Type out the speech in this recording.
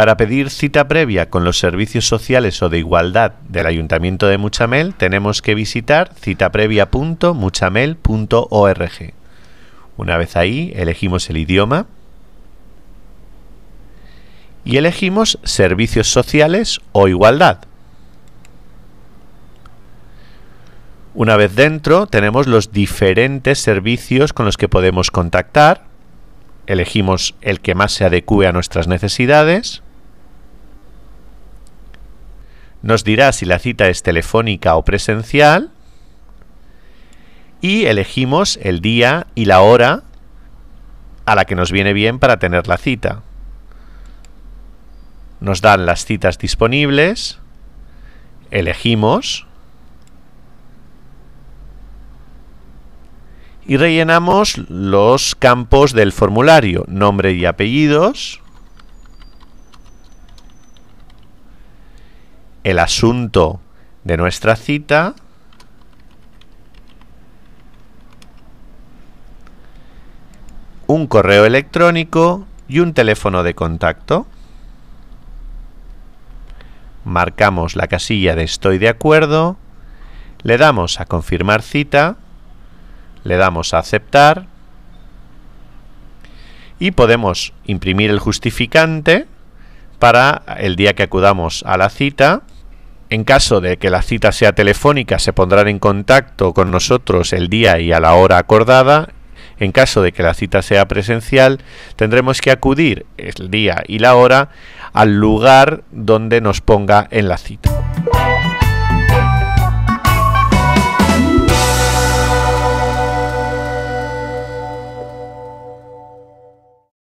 Para pedir cita previa con los servicios sociales o de igualdad del Ayuntamiento de Muchamel tenemos que visitar citaprevia.muchamel.org. Una vez ahí elegimos el idioma y elegimos servicios sociales o igualdad. Una vez dentro tenemos los diferentes servicios con los que podemos contactar. Elegimos el que más se adecue a nuestras necesidades nos dirá si la cita es telefónica o presencial y elegimos el día y la hora a la que nos viene bien para tener la cita. Nos dan las citas disponibles, elegimos y rellenamos los campos del formulario, nombre y apellidos, el asunto de nuestra cita un correo electrónico y un teléfono de contacto. Marcamos la casilla de estoy de acuerdo, le damos a confirmar cita, le damos a aceptar y podemos imprimir el justificante para el día que acudamos a la cita. En caso de que la cita sea telefónica, se pondrán en contacto con nosotros el día y a la hora acordada. En caso de que la cita sea presencial, tendremos que acudir el día y la hora al lugar donde nos ponga en la cita.